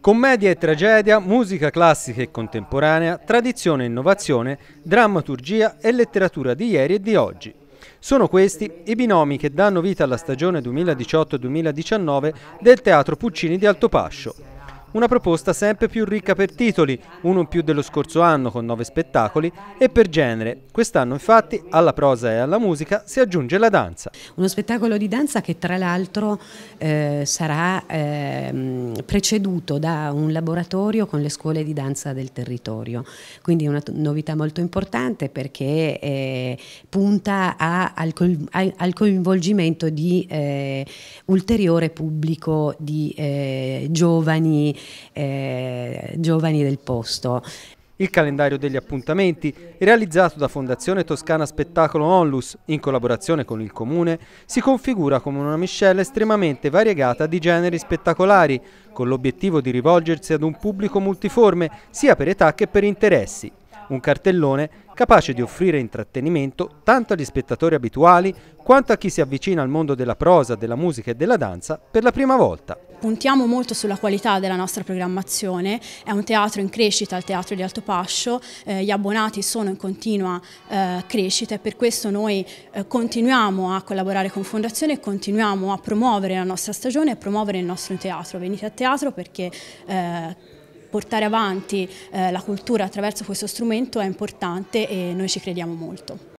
Commedia e tragedia, musica classica e contemporanea, tradizione e innovazione, drammaturgia e letteratura di ieri e di oggi. Sono questi i binomi che danno vita alla stagione 2018-2019 del Teatro Puccini di Altopascio. Una proposta sempre più ricca per titoli, uno in più dello scorso anno con nove spettacoli, e per genere. Quest'anno infatti alla prosa e alla musica si aggiunge la danza. Uno spettacolo di danza che tra l'altro eh, sarà eh, preceduto da un laboratorio con le scuole di danza del territorio. Quindi una novità molto importante perché eh, punta a, al, al, coinvolgimento di eh, ulteriore pubblico di eh, giovani eh, giovani del posto. Il calendario degli appuntamenti, realizzato da Fondazione Toscana Spettacolo Onlus in collaborazione con il Comune, si configura come una miscela estremamente variegata di generi spettacolari, con l'obiettivo di rivolgersi ad un pubblico multiforme sia per età che per interessi un cartellone capace di offrire intrattenimento tanto agli spettatori abituali quanto a chi si avvicina al mondo della prosa, della musica e della danza per la prima volta. Puntiamo molto sulla qualità della nostra programmazione, è un teatro in crescita, il teatro di Alto Pascio, eh, gli abbonati sono in continua eh, crescita e per questo noi eh, continuiamo a collaborare con Fondazione e continuiamo a promuovere la nostra stagione e promuovere il nostro teatro. Venite a teatro perché eh, portare avanti eh, la cultura attraverso questo strumento è importante e noi ci crediamo molto.